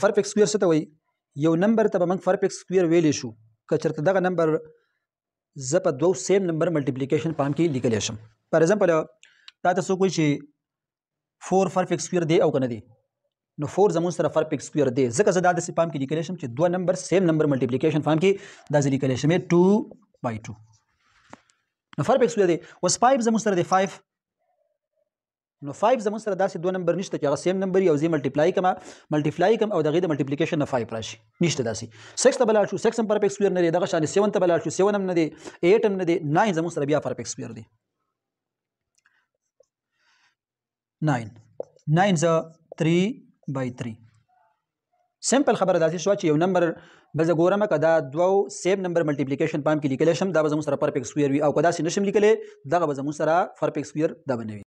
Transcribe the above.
پر ایکس سکوير څه ته وایي یو نمبر ته به موږ پر ایکس سکوير ویلی شو که چېرته دغه نمبر زه په دوو سیم نمبر ملټیپلیکیشن په هم کې لیکلی شم فار ایگزامپل دا ته څوک وایي چې فور پر ایکس سکوير دی او که نه دی نو فور زمون سره پر ایکس سکوير دی ځکه زه دا داسې په هم کې لیکلی شم چې دوه نمبر سیم نمبر ملټیپلیکیشن په هم کې داسې لیکلی شم 2 بای 2 نو پر ایکس سکوير دی اوس 5 زمون سره دی 5 نو 5 زمون سره داسې دوه نمبر نشته چې هغه سیم نمبر یو زی ملټیپلای کما ملټیپلای کم او دغه د ملټیپلیکیشن نه 5 راشي نشته داسې 6 ته بلل شو 6 هم پرفیکټ سکوير نه دی دغه شان 7 ته بلل شو 7 هم نه دی 8 هم نه دی 9 زمون سره بیا پرفیکټ سکوير دی 9 9 ز 3 by 3 سمپل خبره داسې شو چې یو نمبر بل ګورم کدا دوو سیم نمبر ملټیپلیکیشن پام کې لیکل شم دا به زموږ سره پرفیکټ سکوير وي او کدا سې نشم لیکل دغه به زموږ سره پرفیکټ سکوير دا بنوي